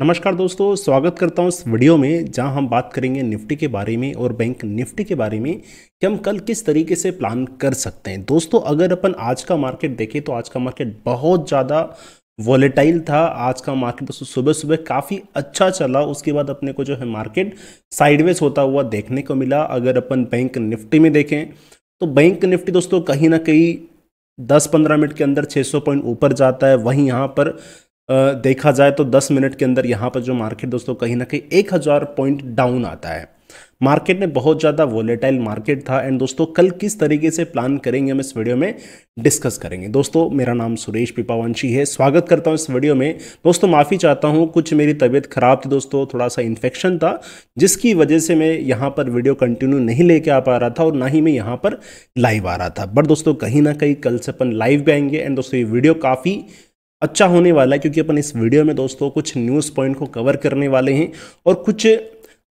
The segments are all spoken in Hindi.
नमस्कार दोस्तों स्वागत करता हूं इस वीडियो में जहां हम बात करेंगे निफ्टी के बारे में और बैंक निफ्टी के बारे में कि हम कल किस तरीके से प्लान कर सकते हैं दोस्तों अगर अपन आज का मार्केट देखें तो आज का मार्केट बहुत ज़्यादा वॉलेटाइल था आज का मार्केट दोस्तों सुबह सुबह काफ़ी अच्छा चला उसके बाद अपने को जो है मार्केट साइडवेज होता हुआ देखने को मिला अगर अपन बैंक निफ्टी में देखें तो बैंक निफ्टी दोस्तों कहीं ना कहीं दस पंद्रह मिनट के अंदर 600 पॉइंट ऊपर जाता है वहीं यहाँ पर देखा जाए तो 10 मिनट के अंदर यहाँ पर जो मार्केट दोस्तों कहीं ना कहीं एक हज़ार पॉइंट डाउन आता है मार्केट में बहुत ज़्यादा वॉलेटाइल मार्केट था एंड दोस्तों कल किस तरीके से प्लान करेंगे हम इस वीडियो में डिस्कस करेंगे दोस्तों मेरा नाम सुरेश पिपावंशी है स्वागत करता हूं इस वीडियो में दोस्तों माफ़ी चाहता हूं कुछ मेरी तबीयत ख़राब थी दोस्तों थोड़ा सा इन्फेक्शन था जिसकी वजह से मैं यहाँ पर वीडियो कंटिन्यू नहीं लेके आ पा रहा था और ना ही मैं यहाँ पर लाइव आ रहा था बट दोस्तों कहीं ना कहीं कल से अपन लाइव भी आएंगे एंड दोस्तों ये वीडियो काफ़ी अच्छा होने वाला है क्योंकि अपन इस वीडियो में दोस्तों कुछ न्यूज़ पॉइंट को कवर करने वाले हैं और कुछ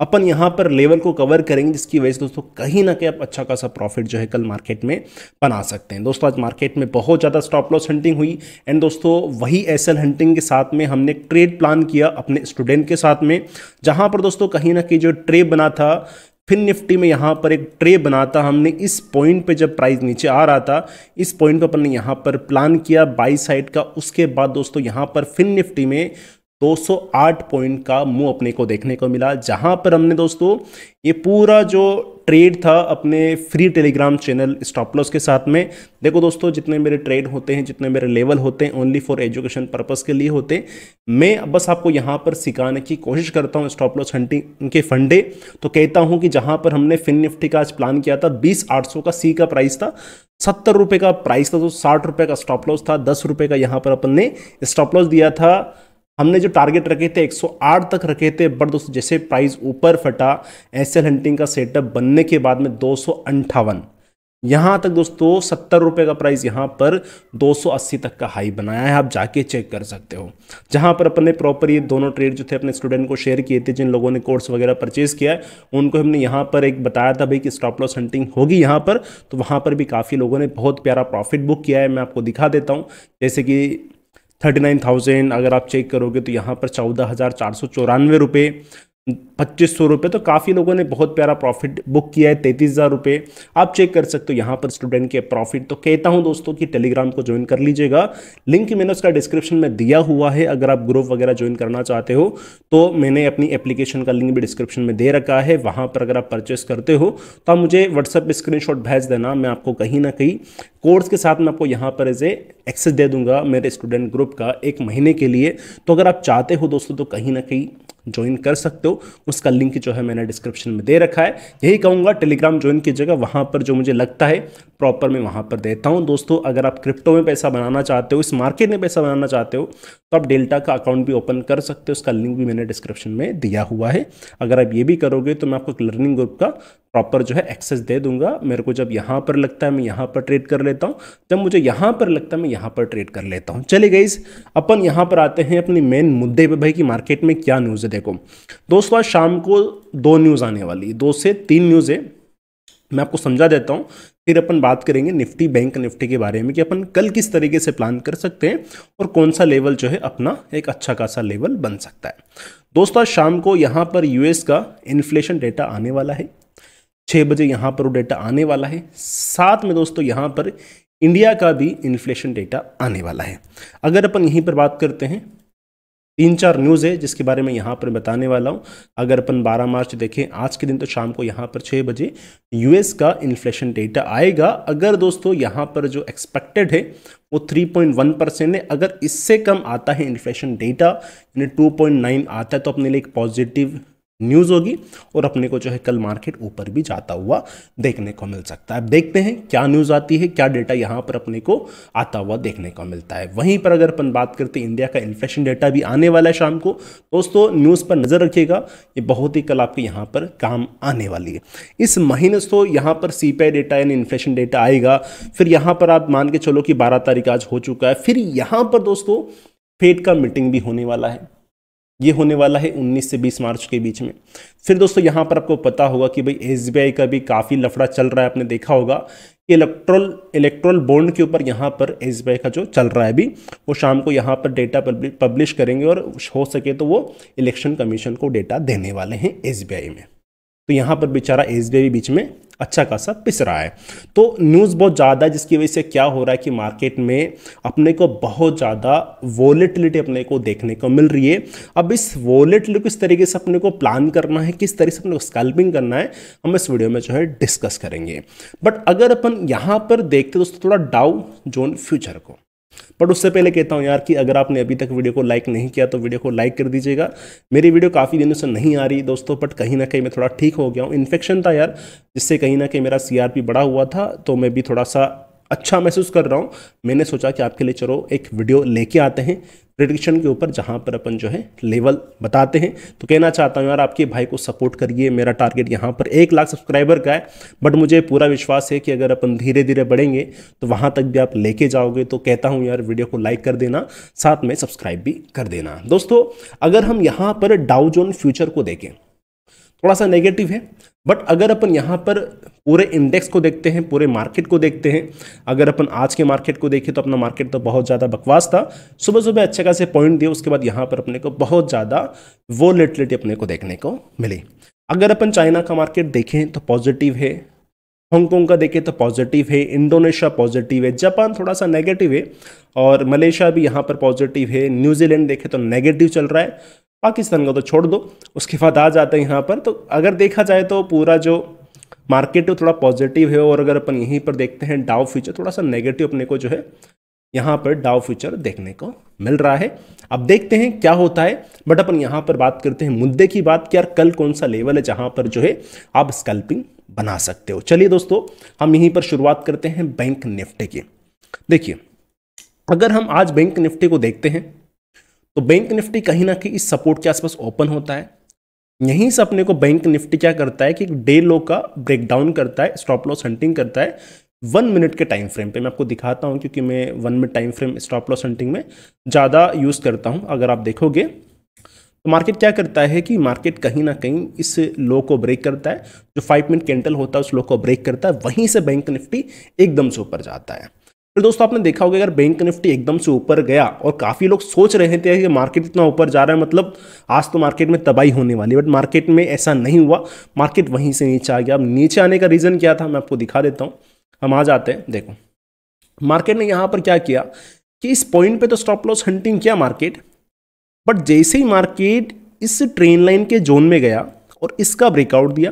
अपन यहाँ पर लेवल को कवर करेंगे जिसकी वजह से दोस्तों कहीं ना कहीं आप अच्छा खासा प्रॉफिट जो है कल मार्केट में बना सकते हैं दोस्तों आज मार्केट में बहुत ज़्यादा स्टॉप लॉस हंटिंग हुई एंड दोस्तों वही एस हंटिंग के साथ में हमने ट्रेड प्लान किया अपने स्टूडेंट के साथ में जहाँ पर दोस्तों कहीं ना कहीं जो ट्रे बना था फिर निफ्टी में यहाँ पर एक ट्रे बनाता हमने इस पॉइंट पे जब प्राइस नीचे आ रहा था इस पॉइंट पे अपन ने यहाँ पर प्लान किया बाई साइड का उसके बाद दोस्तों यहाँ पर फिन निफ्टी में 208 पॉइंट का मुंह अपने को देखने को मिला जहां पर हमने दोस्तों ये पूरा जो ट्रेड था अपने फ्री टेलीग्राम चैनल स्टॉपलॉस के साथ में देखो दोस्तों जितने मेरे ट्रेड होते हैं जितने मेरे लेवल होते हैं ओनली फॉर एजुकेशन पर्पज़ के लिए होते मैं बस आपको यहाँ पर सिखाने की कोशिश करता हूँ स्टॉपलॉस हंटिंग के फंडे तो कहता हूँ कि जहाँ पर हमने फिन निफ्टी का आज प्लान किया था बीस आठ सौ का सी का प्राइस था सत्तर रुपये का प्राइस था तो साठ रुपये का स्टॉपलॉस था दस रुपये का यहाँ पर अपन ने स्टॉपलॉस दिया था हमने जो टारगेट रखे थे 108 तक रखे थे बट दोस्तों जैसे प्राइस ऊपर फटा एस हंटिंग का सेटअप बनने के बाद में दो यहाँ तक दोस्तों सत्तर रुपये का प्राइस यहाँ पर 280 तक का हाई बनाया है आप जाके चेक कर सकते हो जहाँ पर अपने प्रॉपर ये दोनों ट्रेड जो थे अपने स्टूडेंट को शेयर किए थे जिन लोगों ने कोर्स वगैरह परचेज़ किया है उनको हमने यहाँ पर एक बताया था भाई कि स्टॉप लॉस हंटिंग होगी यहाँ पर तो वहाँ पर भी काफ़ी लोगों ने बहुत प्यारा प्रॉफिट बुक किया है मैं आपको दिखा देता हूँ जैसे कि थर्टी नाइन थाउजेंड अगर आप चेक करोगे तो यहाँ पर चौदह हज़ार चार सौ चौरानवे रुपये पच्चीस सौ रुपये तो काफ़ी लोगों ने बहुत प्यारा प्रॉफिट बुक किया है तैंतीस हज़ार रुपये आप चेक कर सकते हो यहाँ पर स्टूडेंट के प्रॉफिट तो कहता हूँ दोस्तों कि टेलीग्राम को ज्वाइन कर लीजिएगा लिंक मैंने उसका डिस्क्रिप्शन में दिया हुआ है अगर आप ग्रुप वगैरह ज्वाइन करना चाहते हो तो मैंने अपनी एप्लीकेशन का लिंक भी डिस्क्रिप्शन में दे रखा है वहाँ पर अगर आप परचेस करते हो तो आप मुझे व्हाट्सअप पर स्क्रीन भेज देना मैं आपको कहीं ना कहीं कोर्स के साथ मैं आपको यहाँ पर एज एक्सेस दे दूंगा मेरे स्टूडेंट ग्रुप का एक महीने के लिए तो अगर आप चाहते हो दोस्तों तो कहीं ना कहीं ज्वाइन कर सकते हो उसका लिंक जो है मैंने डिस्क्रिप्शन में दे रखा है यही कहूँगा टेलीग्राम ज्वाइन की जगह वहाँ पर जो मुझे लगता है प्रॉपर मैं वहाँ पर देता हूँ दोस्तों अगर आप क्रिप्टो में पैसा बनाना चाहते हो इस मार्केट में पैसा बनाना चाहते हो तो आप डेल्टा का अकाउंट भी ओपन कर सकते हो उसका लिंक भी मैंने डिस्क्रिप्शन में दिया हुआ है अगर आप ये भी करोगे तो मैं आपको एक लर्निंग ग्रुप का प्रॉपर जो है एक्सेस दे दूंगा मेरे को जब यहाँ पर लगता है मैं यहाँ पर ट्रेड कर लेता हूँ जब मुझे यहाँ पर लगता है मैं यहाँ पर ट्रेड कर लेता हूँ चले गई अपन यहाँ पर आते हैं अपने मेन मुद्दे पर भाई कि मार्केट में क्या न्यूज़ देखो दोस्तों आज शाम को दो न्यूज़ आने वाली दो से तीन न्यूज़ है मैं आपको समझा देता हूँ फिर अपन बात करेंगे निफ्टी बैंक निफ्टी के बारे में कि अपन कल किस तरीके से प्लान कर सकते हैं और कौन सा लेवल जो है अपना एक अच्छा खासा लेवल बन सकता है दोस्तों आज शाम को यहाँ पर यूएस का इन्फ्लेशन डेटा आने वाला है छः बजे यहाँ पर वो डेटा आने वाला है साथ में दोस्तों यहाँ पर इंडिया का भी इन्फ्लेशन डेटा आने वाला है अगर अपन यहीं पर बात करते हैं तीन चार न्यूज़ है जिसके बारे में यहाँ पर बताने वाला हूँ अगर अपन 12 मार्च देखें आज के दिन तो शाम को यहाँ पर 6 बजे यूएस का इन्फ्लेशन डेटा आएगा अगर दोस्तों यहाँ पर जो एक्सपेक्टेड है वो 3.1 परसेंट है अगर इससे कम आता है इन्फ्लेशन डेटा यानी 2.9 आता है तो अपने लिए एक पॉजिटिव न्यूज़ होगी और अपने को जो है कल मार्केट ऊपर भी जाता हुआ देखने को मिल सकता है अब देखते हैं क्या न्यूज़ आती है क्या डेटा यहाँ पर अपने को आता हुआ देखने को मिलता है वहीं पर अगर अपन बात करते हैं इंडिया का इन्फ्लेशन डेटा भी आने वाला है शाम को दोस्तों न्यूज़ पर नज़र रखिएगा ये बहुत ही कल आपके यहाँ पर काम आने वाली है इस महीने तो यहाँ पर सी डेटा यानी इन्फ्लेशन डेटा आएगा फिर यहाँ पर आप मान के चलो कि बारह तारीख आज हो चुका है फिर यहाँ पर दोस्तों फेड का मीटिंग भी होने वाला है ये होने वाला है 19 से 20 मार्च के बीच में फिर दोस्तों यहाँ पर आपको पता होगा कि भाई एस का भी काफ़ी लफड़ा चल रहा है आपने देखा होगा कि इलेक्ट्रोल इलेक्ट्रोल बॉन्ड के ऊपर यहाँ पर एस का जो चल रहा है अभी वो शाम को यहाँ पर डेटा पब्लिश करेंगे और हो सके तो वो इलेक्शन कमीशन को डेटा देने वाले हैं एस में तो यहाँ पर बेचारा एस भी बीच में अच्छा खासा पिस रहा है तो न्यूज़ बहुत ज़्यादा है जिसकी वजह से क्या हो रहा है कि मार्केट में अपने को बहुत ज़्यादा वॉलेटिलिटी अपने को देखने को मिल रही है अब इस वॉलेटिलिटी किस तरीके से अपने को प्लान करना है किस तरीके से अपने को स्कैल्पिंग करना है हम इस वीडियो में जो है डिस्कस करेंगे बट अगर अपन यहाँ पर देखते दोस्तों थोड़ा डाउ जोन फ्यूचर को बट उससे पहले कहता हूँ यार कि अगर आपने अभी तक वीडियो को लाइक नहीं किया तो वीडियो को लाइक कर दीजिएगा मेरी वीडियो काफ़ी दिनों से नहीं आ रही दोस्तों बट कहीं ना कहीं मैं थोड़ा ठीक हो गया हूँ इन्फेक्शन था यार जिससे कहीं ना कहीं मेरा सी बढ़ा हुआ था तो मैं भी थोड़ा सा अच्छा महसूस कर रहा हूँ मैंने सोचा कि आपके लिए चलो एक वीडियो लेके आते हैं प्रिडिक्शन के ऊपर जहाँ पर अपन जो है लेवल बताते हैं तो कहना चाहता हूँ यार आपके भाई को सपोर्ट करिए मेरा टारगेट यहाँ पर एक लाख सब्सक्राइबर का है बट मुझे पूरा विश्वास है कि अगर अपन धीरे धीरे बढ़ेंगे तो वहाँ तक भी आप लेके जाओगे तो कहता हूँ यार वीडियो को लाइक कर देना साथ में सब्सक्राइब भी कर देना दोस्तों अगर हम यहाँ पर डाउजोन फ्यूचर को देखें थोड़ा सा नेगेटिव है बट अगर अपन यहाँ पर पूरे इंडेक्स को देखते हैं पूरे मार्केट को देखते हैं अगर अपन आज के मार्केट को देखें तो अपना मार्केट तो बहुत ज़्यादा बकवास था सुबह सुबह अच्छे खासे पॉइंट दिए उसके बाद यहाँ पर अपने को बहुत ज़्यादा वोलेटिलिटी अपने को देखने को मिली अगर अपन चाइना का मार्केट देखें तो पॉजिटिव है हांगकॉन्ग का देखें तो पॉजिटिव है इंडोनेशिया पॉजिटिव है जापान थोड़ा सा नेगेटिव है और मलेशिया भी यहाँ पर पॉजिटिव है न्यूजीलैंड देखें तो नेगेटिव चल रहा है पाकिस्तान का तो छोड़ दो उसके बाद आ जाते हैं यहाँ पर तो अगर देखा जाए तो पूरा जो मार्केट है थोड़ा पॉजिटिव है और अगर अपन यहीं पर देखते हैं डाउ फ्यूचर थोड़ा सा नेगेटिव अपने को जो है यहाँ पर डाव फ्यूचर देखने को मिल रहा है अब देखते हैं क्या होता है बट अपन यहाँ पर बात करते हैं मुद्दे की बात कि यार कल कौन सा लेवल है जहाँ पर जो है आप स्कल्पिंग बना सकते हो चलिए दोस्तों हम यहीं पर शुरुआत करते हैं बैंक निफ्टी की देखिए अगर हम आज बैंक निफ्टी को देखते हैं तो बैंक निफ्टी कहीं ना कहीं इस सपोर्ट के आसपास ओपन होता है यहीं से अपने को बैंक निफ्टी क्या करता है कि डे लो का ब्रेकडाउन करता है स्टॉप लॉस हंटिंग करता है वन मिनट के टाइम फ्रेम पे मैं आपको दिखाता हूँ क्योंकि मैं one minute time frame stop loss hunting में ज़्यादा यूज़ करता हूँ अगर आप देखोगे तो मार्केट क्या करता है कि मार्केट कहीं ना कहीं इस लो को ब्रेक करता है जो फाइव मिनट कैंडल होता है उस लो को ब्रेक करता है वहीं से बैंक निफ्टी एकदम से ऊपर जाता है फिर दोस्तों आपने देखा होगा अगर बैंक निफ्टी एकदम से ऊपर गया और काफ़ी लोग सोच रहे थे कि मार्केट इतना ऊपर जा रहा है मतलब आज तो मार्केट में तबाही होने वाली है बट मार्केट में ऐसा नहीं हुआ मार्केट वहीं से नीचे आ गया अब नीचे आने का रीज़न क्या था मैं आपको दिखा देता हूँ हम आ जाते हैं देखो मार्केट ने यहाँ पर क्या किया कि इस पॉइंट पर तो स्टॉप लॉस हंटिंग किया मार्केट बट जैसे ही मार्केट इस ट्रेन लाइन के जोन में गया और इसका ब्रेकआउट दिया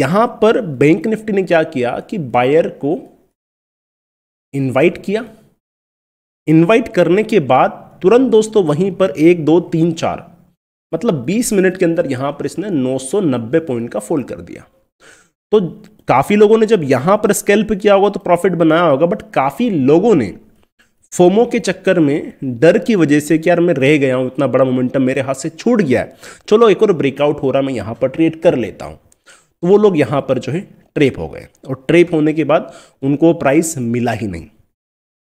यहाँ पर बैंक निफ्टी ने क्या किया कि बायर को इनवाइट किया इनवाइट करने के बाद तुरंत दोस्तों वहीं पर एक दो तीन चार मतलब 20 मिनट के अंदर यहां पर इसने 990 पॉइंट का फोल्ड कर दिया तो काफ़ी लोगों ने जब यहां पर स्केल्प किया होगा तो प्रॉफिट बनाया होगा बट काफ़ी लोगों ने फोमो के चक्कर में डर की वजह से कि यार मैं रह गया हूं इतना बड़ा मोमेंटम मेरे हाथ से छूट गया है चलो एक और ब्रेकआउट हो रहा मैं यहां पर ट्रेड कर लेता हूं तो वो लोग यहां पर जो है ट्रेप हो गए और ट्रेप होने के बाद उनको प्राइस मिला ही नहीं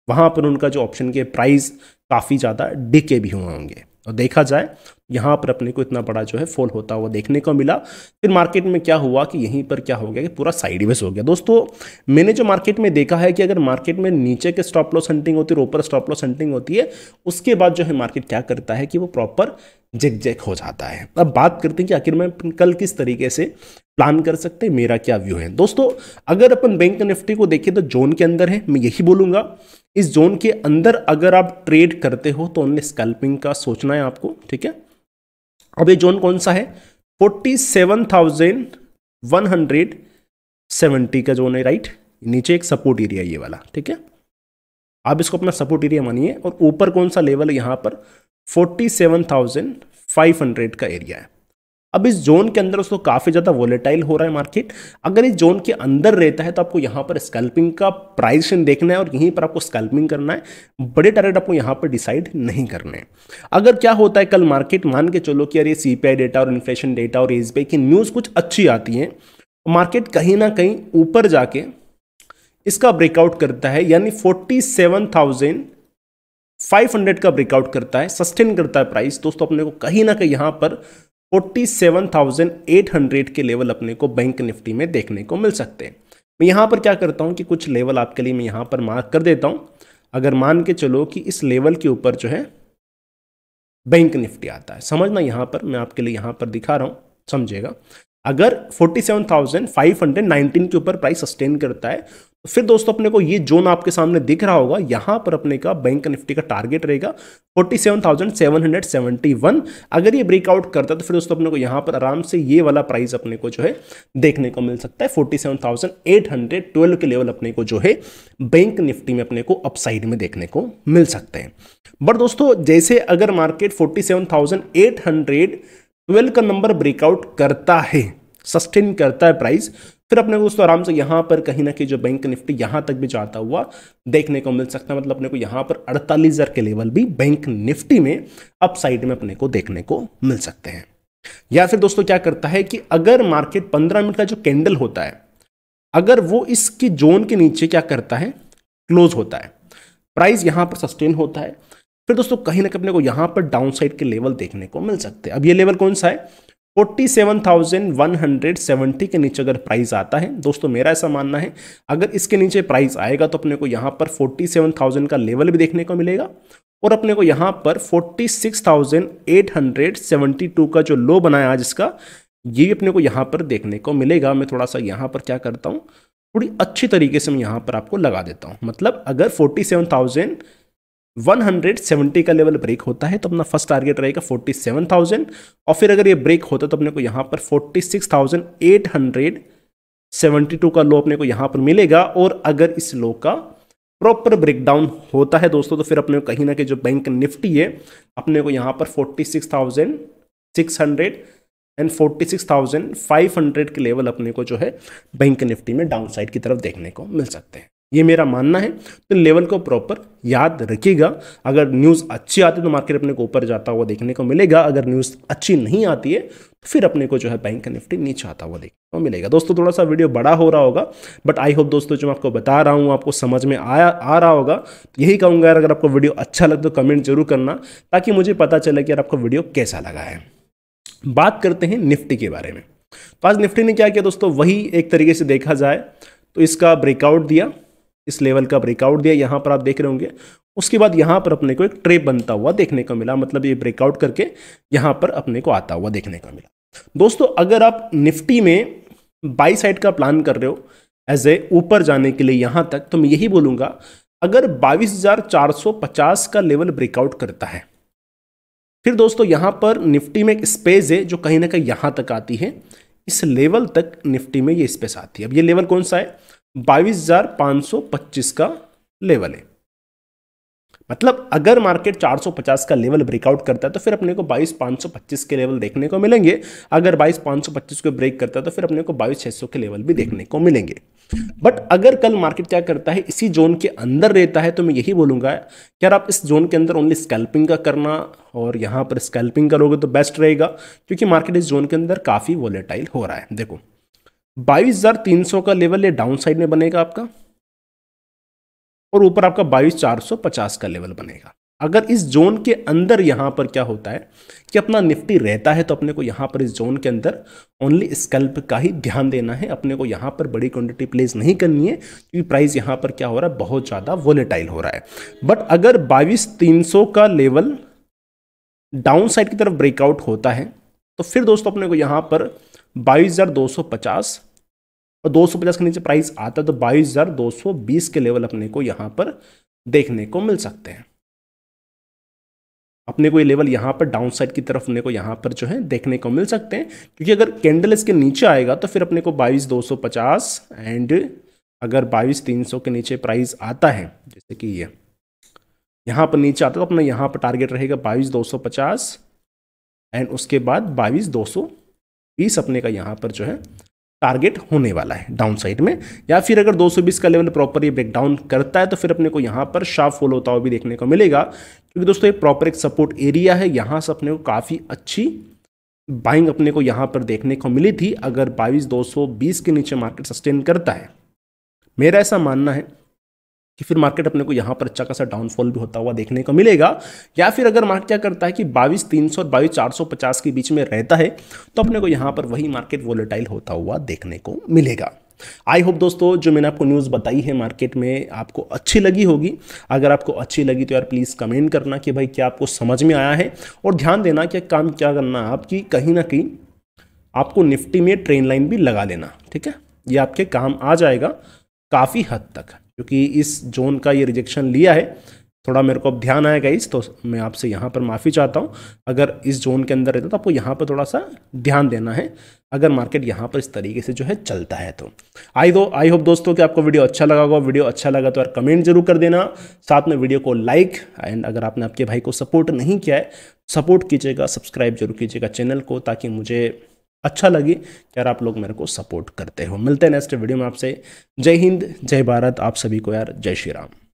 वहाँ पर उनका जो ऑप्शन के प्राइस काफ़ी ज़्यादा डिके भी हुए होंगे और देखा जाए यहाँ पर अपने को इतना बड़ा जो है फॉल होता हुआ देखने को मिला फिर मार्केट में क्या हुआ कि यहीं पर क्या हो गया कि पूरा साइडवेज हो गया दोस्तों मैंने जो मार्केट में देखा है कि अगर मार्केट में नीचे के स्टॉप लॉस हंटिंग होती है ऊपर स्टॉप लॉस हंटिंग होती है उसके बाद जो है मार्केट क्या करता है कि वो प्रॉपर जेक जेक हो जाता है अब बात करते हैं कि आखिर में कल किस तरीके से प्लान कर सकते हैं मेरा क्या व्यू है दोस्तों अगर अपन बैंक निफ्टी को देखें तो जोन के अंदर है मैं यही बोलूंगा इस जोन के अंदर अगर आप ट्रेड करते हो तो ओनली स्कैल्पिंग का सोचना है आपको ठीक है अब ये जोन कौन सा है forty seven thousand one hundred seventy का जोन है राइट नीचे एक सपोर्ट एरिया ये वाला ठीक है आप इसको अपना सपोर्ट एरिया मानिए और ऊपर कौन सा लेवल है यहाँ पर forty seven thousand five hundred का एरिया है अब इस जोन के अंदर उसको काफ़ी ज़्यादा वोलेटाइल हो रहा है मार्केट अगर इस जोन के अंदर रहता है तो आपको यहाँ पर स्कैल्पिंग का प्राइस देखना है और यहीं पर आपको स्कैल्पिंग करना है बड़े टारगेट आपको यहाँ पर डिसाइड नहीं करने हैं अगर क्या होता है कल मार्केट मान के चलो कि अरे सी डेटा और इन्फ्लेशन डेटा और एस की न्यूज़ कुछ अच्छी आती है मार्केट तो कहीं ना कहीं ऊपर जाके इसका ब्रेकआउट करता है यानी फोर्टी सेवन थाउजेंड 500 का ब्रेकआउट करता है सस्टेन करता है प्राइस दोस्तों अपने को कहीं ना कहीं यहाँ पर forty seven thousand eight hundred के लेवल अपने को बैंक निफ्टी में देखने को मिल सकते हैं मैं यहाँ पर क्या करता हूँ कि कुछ लेवल आपके लिए मैं यहाँ पर मार्क कर देता हूँ अगर मान के चलो कि इस लेवल के ऊपर जो है बैंक निफ्टी आता है समझना यहाँ पर मैं आपके लिए यहाँ पर दिखा रहा हूँ समझेगा अगर 47,519 के ऊपर प्राइस सस्टेन करता है फिर दोस्तों अपने को ये जोन आपके सामने दिख रहा होगा यहां पर अपने का बैंक निफ्टी का टारगेट रहेगा 47,771 अगर ये ब्रेकआउट करता है तो फिर दोस्तों अपने को यहां पर आराम से ये वाला प्राइस अपने को जो है देखने को मिल सकता है 47,812 के लेवल अपने को जो है बैंक निफ्टी में अपने को अपसाइड में देखने को मिल सकते हैं बट दोस्तों जैसे अगर मार्केट फोर्टी का नंबर ब्रेकआउट करता है सस्टेन करता है प्राइस फिर अपने को दोस्तों आराम से यहाँ पर कहीं ना कहीं जो बैंक निफ्टी यहाँ तक भी जाता हुआ देखने को मिल सकता है मतलब अपने को यहाँ पर अड़तालीस हज़ार के लेवल भी बैंक निफ्टी में अपसाइड में अपने को देखने को मिल सकते हैं या फिर दोस्तों क्या करता है कि अगर मार्केट पंद्रह मिनट का जो कैंडल होता है अगर वो इसकी जोन के नीचे क्या करता है क्लोज होता है प्राइस यहाँ पर सस्टेन होता है फिर दोस्तों कहीं ना कहीं अपने को यहाँ पर साइड के लेवल देखने को मिल सकते हैं अब ये लेवल कौन सा है forty seven thousand one hundred के नीचे अगर प्राइस आता है दोस्तों मेरा ऐसा मानना है अगर इसके नीचे प्राइस आएगा तो अपने को यहाँ पर फोर्टी सेवन थाउजेंड का लेवल भी देखने को मिलेगा और अपने को यहाँ पर forty six thousand eight hundred two का जो लो बनाया आज इसका ये भी अपने को यहाँ पर देखने को मिलेगा मैं थोड़ा सा यहाँ पर क्या करता हूँ थोड़ी अच्छी तरीके से मैं यहाँ पर आपको लगा देता हूँ मतलब अगर फोर्टी सेवन थाउजेंड 170 का लेवल ब्रेक होता है तो अपना फर्स्ट टारगेट रहेगा 47,000 और फिर अगर ये ब्रेक होता तो अपने को यहाँ पर 46,872 का लो अपने को यहाँ पर मिलेगा और अगर इस लो का प्रॉपर ब्रेकडाउन होता है दोस्तों तो फिर अपने कहीं ना कहीं जो बैंक निफ्टी है अपने को यहाँ पर 46,600 एंड 46,500 के लेवल अपने को जो है बैंक निफ्टी में डाउनसाइड की तरफ देखने को मिल सकते हैं ये मेरा मानना है तो लेवल को प्रॉपर याद रखिएगा अगर न्यूज़ अच्छी आती है तो मार्केट अपने को ऊपर जाता हुआ देखने को मिलेगा अगर न्यूज़ अच्छी नहीं आती है तो फिर अपने को जो है बैंक का निफ्टी नीचे आता हुआ देखने को मिलेगा दोस्तों थोड़ा सा वीडियो बड़ा हो रहा होगा बट आई होप दोस्तों जो मैं आपको बता रहा हूँ आपको समझ में आया आ रहा होगा तो यही कहूँगा यार अगर आपको वीडियो अच्छा लगे तो कमेंट जरूर करना ताकि मुझे पता चले कि यार आपको वीडियो कैसा लगा है बात करते हैं निफ्टी के बारे में तो आज निफ्टी ने क्या किया दोस्तों वही एक तरीके से देखा जाए तो इसका ब्रेकआउट दिया इस लेवल का ब्रेकआउट दिया यहाँ पर आप देख रहे होंगे उसके बाद यहाँ पर अपने को एक ट्रेप बनता हुआ देखने को मिला मतलब ये ब्रेकआउट करके यहाँ पर अपने को आता हुआ देखने को मिला दोस्तों अगर आप निफ्टी में बाई साइड का प्लान कर रहे हो एज ए ऊपर जाने के लिए यहाँ तक तो मैं यही बोलूँगा अगर 22,450 का लेवल ब्रेकआउट करता है फिर दोस्तों यहाँ पर निफ्टी में एक स्पेस है जो कहीं ना कहीं यहाँ तक आती है इस लेवल तक निफ्टी में ये स्पेस आती है अब ये लेवल कौन सा है बाईस का लेवल है मतलब अगर मार्केट 450 का लेवल ब्रेकआउट करता है तो फिर अपने को 22,525 के लेवल देखने को मिलेंगे अगर 22,525 को ब्रेक करता है तो फिर अपने को 22,600 के लेवल भी देखने को मिलेंगे बट अगर कल मार्केट क्या करता है इसी जोन के अंदर रहता है तो मैं यही बोलूंगा यार आप इस जोन के अंदर ओनली स्कैल्पिंग का करना और यहाँ पर स्कैल्पिंग करोगे तो बेस्ट रहेगा क्योंकि मार्केट इस जोन के अंदर काफ़ी वॉलेटाइल हो रहा है देखो बाईस हज़ार तीन सौ का लेवल ये डाउन साइड में बनेगा आपका और ऊपर आपका बाईस चार सौ पचास का लेवल बनेगा अगर इस जोन के अंदर यहां पर क्या होता है कि अपना निफ्टी रहता है तो अपने को यहां पर इस जोन के अंदर ओनली स्कल्प का ही ध्यान देना है अपने को यहां पर बड़ी क्वांटिटी प्लेस नहीं करनी है क्योंकि प्राइस यहां पर क्या हो रहा है बहुत ज़्यादा वोलेटाइल हो रहा है बट अगर बाईस तीन सौ का लेवल डाउन साइड की तरफ ब्रेकआउट होता है तो फिर दोस्तों अपने को यहां पर बाईस हज़ार दो सौ पचास और 250 के नीचे प्राइस आता है तो 22,220 के लेवल अपने को यहां पर देखने को मिल सकते हैं अपने को ये लेवल यहाँ पर डाउन साइड की तरफ अपने को यहाँ पर जो है देखने को मिल सकते हैं क्योंकि अगर कैंडल इसके नीचे आएगा तो फिर अपने को बाईस दो सौ पचास एंड अगर बाईस तीन सौ के नीचे प्राइस आता है जैसे कि ये यहाँ पर नीचे आता है तो अपना यहाँ पर टारगेट रहेगा बाईस दो सौ पचास एंड उसके बाद बाईस दो सौ बीस अपने का यहाँ पर जो है टारगेट होने वाला है डाउन साइड में या फिर अगर 220 का लेवल प्रॉपर ये ब्रेकडाउन करता है तो फिर अपने को यहाँ पर शार्प फॉलो होता हुआ भी देखने को मिलेगा क्योंकि दोस्तों ये प्रॉपर एक सपोर्ट एरिया है यहाँ से अपने को काफ़ी अच्छी बाइंग अपने को यहाँ पर देखने को मिली थी अगर बाईस दो के नीचे मार्केट सस्टेन करता है मेरा ऐसा मानना है कि फिर मार्केट अपने को यहाँ पर अच्छा खासा डाउनफॉल भी होता हुआ देखने को मिलेगा या फिर अगर मार्केट क्या करता है कि बाईस तीन सौ और बाईस चार सौ पचास के बीच में रहता है तो अपने को यहाँ पर वही मार्केट वोलेटाइल होता हुआ देखने को मिलेगा आई होप दोस्तों जो मैंने आपको न्यूज़ बताई है मार्केट में आपको अच्छी लगी होगी अगर आपको अच्छी लगी तो यार प्लीज़ कमेंट करना कि भाई क्या आपको समझ में आया है और ध्यान देना कि काम क्या करना है आपकी कहीं ना कहीं आपको निफ्टी में ट्रेन लाइन भी लगा लेना ठीक है ये आपके काम आ जाएगा काफ़ी हद तक क्योंकि इस जोन का ये रिजेक्शन लिया है थोड़ा मेरे को अब ध्यान आया गाइस तो मैं आपसे यहाँ पर माफ़ी चाहता हूँ अगर इस जोन के अंदर रहता तो आपको यहाँ पर थोड़ा सा ध्यान देना है अगर मार्केट यहाँ पर इस तरीके से जो है चलता है तो आई दो आई होप दोस्तों कि आपको वीडियो अच्छा लगा होगा वीडियो अच्छा लगा तो यार कमेंट जरूर कर देना साथ में वीडियो को लाइक एंड अगर आपने आपके भाई को सपोर्ट नहीं किया है सपोर्ट कीजिएगा सब्सक्राइब जरूर कीजिएगा चैनल को ताकि मुझे अच्छा लगे कि यार आप लोग मेरे को सपोर्ट करते हो मिलते हैं नेक्स्ट वीडियो में आपसे जय हिंद जय भारत आप सभी को यार जय श्री राम